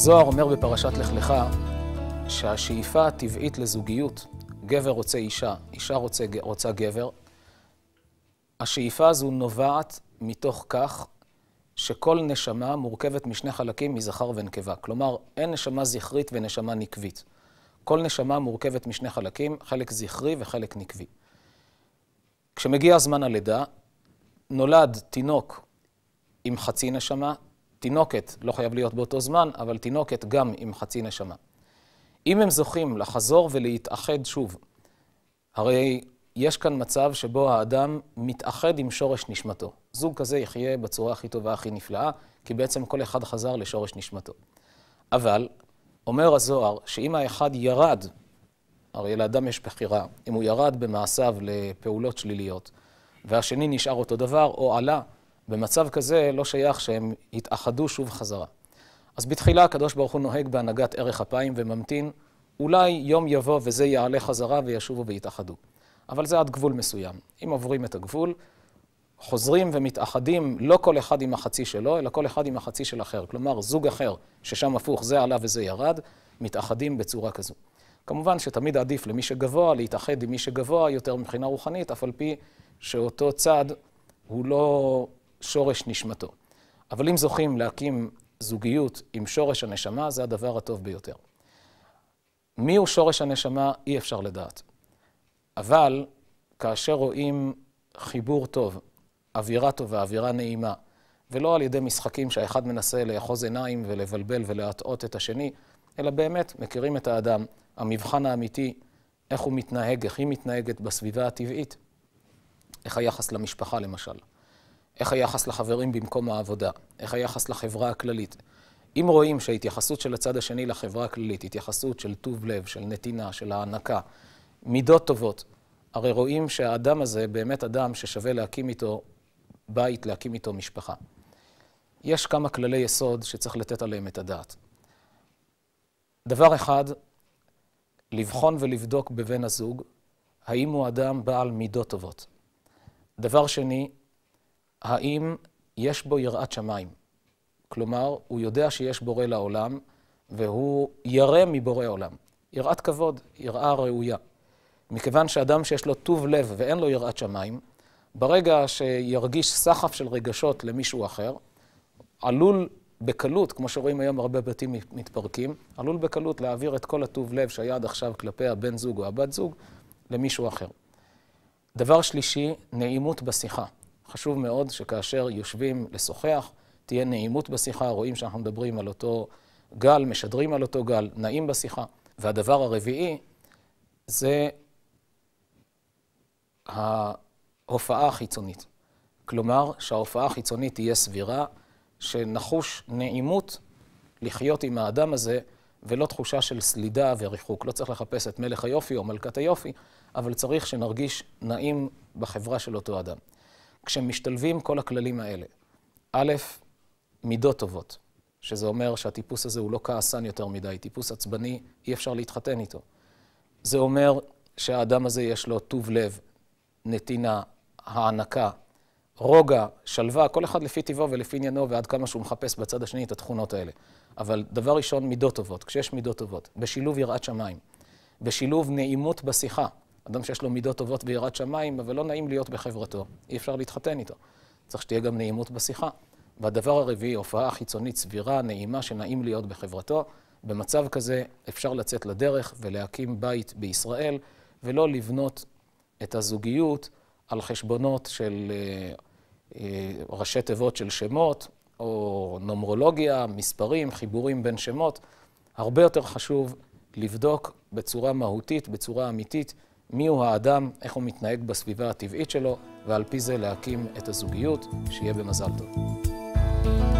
הזוהר אומר בפרשת לך לך שהשאיפה הטבעית לזוגיות, גבר רוצה אישה, אישה רוצה, רוצה גבר, השאיפה הזו נובעת מתוך כך שכל נשמה מורכבת משני חלקים, מזכר ונקבה. כלומר, אין נשמה זכרית ונשמה נקבית. כל נשמה מורכבת משני חלקים, חלק זכרי וחלק נקבי. כשמגיע זמן הלידה, נולד תינוק עם חצי נשמה, תינוקת, לא חייב להיות באותו זמן, אבל תינוקת גם עם חצי נשמה. אם הם זוכים לחזור ולהתאחד שוב, הרי יש כאן מצב שבו האדם מתאחד עם שורש נשמתו. זוג כזה יחיה בצורה הכי טובה, הכי נפלאה, כי בעצם כל אחד חזר לשורש נשמתו. אבל, אומר הזוהר, שאם האחד ירד, הרי לאדם יש בחירה, אם הוא ירד במעשיו לפעולות שליליות, והשני נשאר אותו דבר, או עלה, במצב כזה לא שייך שהם יתאחדו שוב חזרה. אז בתחילה הקדוש ברוך הוא נוהג בהנהגת ערך אפיים וממתין, אולי יום יבוא וזה יעלה חזרה וישובו ויתאחדו. אבל זה עד גבול מסוים. אם עוברים את הגבול, חוזרים ומתאחדים לא כל אחד עם החצי שלו, אלא כל אחד עם החצי של אחר. כלומר, זוג אחר ששם הפוך, זה עלה וזה ירד, מתאחדים בצורה כזו. כמובן שתמיד עדיף למי שגבוה להתאחד עם מי שגבוה יותר מבחינה רוחנית, אף על פי שאותו צד הוא לא שורש נשמתו. אבל אם זוכים להקים זוגיות עם שורש הנשמה, זה הדבר הטוב ביותר. מיהו שורש הנשמה, אי אפשר לדעת. אבל כאשר רואים חיבור טוב, אווירה טובה, אווירה נעימה, ולא על ידי משחקים שהאחד מנסה לאחוז עיניים ולבלבל ולהטעות את השני, אלא באמת מכירים את האדם, המבחן האמיתי, איך הוא מתנהג, איך היא מתנהגת בסביבה הטבעית, איך היחס למשפחה למשל, איך היחס לחברים במקום העבודה? איך היחס לחברה הכללית? אם רואים שההתייחסות של הצד השני לחברה הכללית, התייחסות של טוב לב, של נתינה, של הענקה, מידות טובות, הרי רואים שהאדם הזה באמת אדם ששווה להקים איתו בית, להקים איתו משפחה. יש כמה כללי יסוד שצריך לתת עליהם את הדעת. דבר אחד, לבחון ולבדוק בבן הזוג האם הוא אדם בעל מידות טובות. דבר שני, האם יש בו יראת שמיים? כלומר, הוא יודע שיש בורא לעולם, והוא ירא מבורא עולם. יראת כבוד, יראה ראויה. מכיוון שאדם שיש לו טוב לב ואין לו יראת שמיים, ברגע שירגיש סחף של רגשות למישהו אחר, עלול בקלות, כמו שרואים היום הרבה בתים מתפרקים, עלול בקלות להעביר את כל הטוב לב שהיה עד עכשיו כלפי הבן זוג או הבת זוג למישהו אחר. דבר שלישי, נעימות בשיחה. חשוב מאוד שכאשר יושבים לשוחח, תהיה נעימות בשיחה, רואים שאנחנו מדברים על אותו גל, משדרים על אותו גל, נעים בשיחה. והדבר הרביעי זה ההופעה החיצונית. כלומר, שההופעה החיצונית תהיה סבירה, שנחוש נעימות לחיות עם האדם הזה, ולא תחושה של סלידה וריחוק. לא צריך לחפש את מלך היופי או מלכת היופי, אבל צריך שנרגיש נעים בחברה של אותו אדם. כשמשתלבים כל הכללים האלה, א', מידות טובות, שזה אומר שהטיפוס הזה הוא לא כעסן יותר מדי, טיפוס עצבני, אי אפשר להתחתן איתו. זה אומר שהאדם הזה יש לו טוב לב, נתינה, הענקה, רוגע, שלווה, כל אחד לפי טבעו ולפי עניינו ועד כמה שהוא מחפש בצד השני את התכונות האלה. אבל דבר ראשון, מידות טובות, כשיש מידות טובות, בשילוב יראת שמיים, בשילוב נעימות בשיחה, אדם שיש לו מידות טובות ויראת שמיים, אבל לא נעים להיות בחברתו. אי אפשר להתחתן איתו. צריך שתהיה גם נעימות בשיחה. והדבר הרביעי, הופעה חיצונית סבירה, נעימה, שנעים להיות בחברתו. במצב כזה אפשר לצאת לדרך ולהקים בית בישראל, ולא לבנות את הזוגיות על חשבונות של אה, אה, ראשי תיבות של שמות, או נומרולוגיה, מספרים, חיבורים בין שמות. הרבה יותר חשוב לבדוק בצורה מהותית, בצורה אמיתית, מיהו האדם, איך הוא מתנהג בסביבה הטבעית שלו, ועל פי זה להקים את הזוגיות, שיהיה במזל טוב.